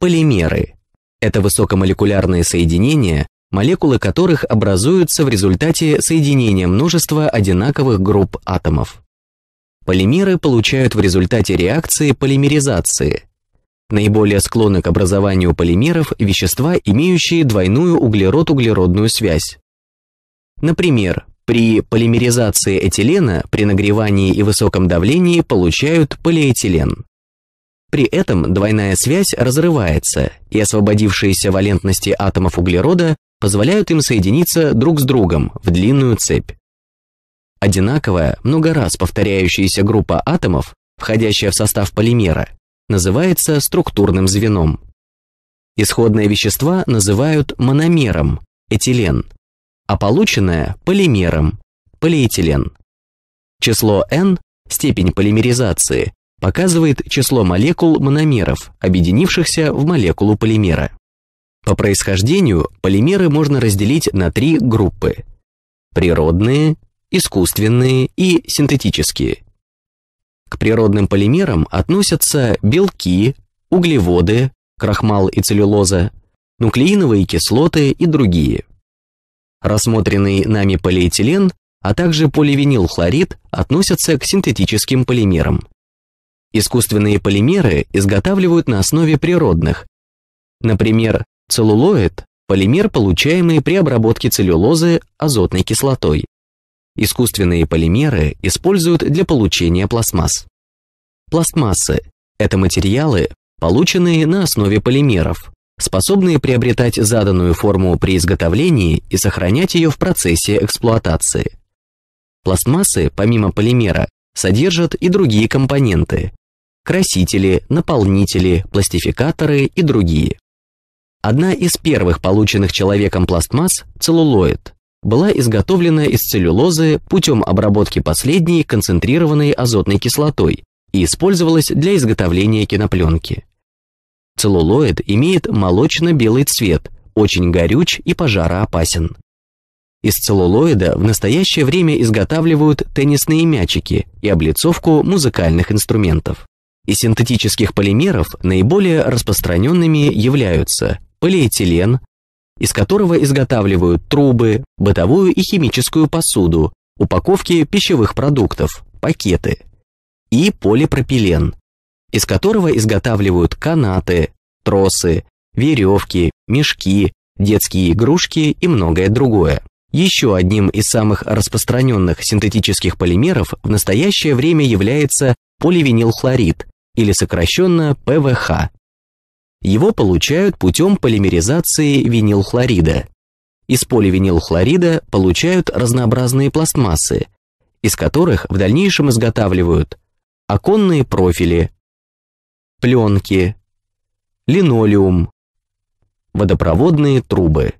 Полимеры – это высокомолекулярные соединения, молекулы которых образуются в результате соединения множества одинаковых групп атомов. Полимеры получают в результате реакции полимеризации. Наиболее склонны к образованию полимеров вещества, имеющие двойную углерод-углеродную связь. Например, при полимеризации этилена при нагревании и высоком давлении получают полиэтилен. При этом двойная связь разрывается, и освободившиеся валентности атомов углерода позволяют им соединиться друг с другом в длинную цепь. Одинаковая, много раз повторяющаяся группа атомов, входящая в состав полимера, называется структурным звеном. Исходное вещество называют мономером, этилен, а полученное – полимером, полиэтилен. Число n – степень полимеризации, показывает число молекул мономеров, объединившихся в молекулу полимера. По происхождению полимеры можно разделить на три группы – природные, искусственные и синтетические. К природным полимерам относятся белки, углеводы, крахмал и целлюлоза, нуклеиновые кислоты и другие. Рассмотренный нами полиэтилен, а также поливинилхлорид относятся к синтетическим полимерам. Искусственные полимеры изготавливают на основе природных. Например, целлулоид – полимер, получаемый при обработке целлюлозы азотной кислотой. Искусственные полимеры используют для получения пластмасс. Пластмассы – это материалы, полученные на основе полимеров, способные приобретать заданную форму при изготовлении и сохранять ее в процессе эксплуатации. Пластмассы, помимо полимера, содержат и другие компоненты, красители, наполнители, пластификаторы и другие. Одна из первых полученных человеком пластмасс, целлулоид, была изготовлена из целлюлозы путем обработки последней концентрированной азотной кислотой и использовалась для изготовления кинопленки. Целлулоид имеет молочно-белый цвет, очень горюч и пожароопасен. Из целлулоида в настоящее время изготавливают теннисные мячики и облицовку музыкальных инструментов и синтетических полимеров наиболее распространенными являются полиэтилен, из которого изготавливают трубы, бытовую и химическую посуду, упаковки пищевых продуктов, пакеты, и полипропилен, из которого изготавливают канаты, тросы, веревки, мешки, детские игрушки и многое другое. Еще одним из самых распространенных синтетических полимеров в настоящее время является поливинилхлорид, или сокращенно ПВХ. Его получают путем полимеризации винилхлорида. Из поливинилхлорида получают разнообразные пластмассы, из которых в дальнейшем изготавливают оконные профили, пленки, линолеум, водопроводные трубы.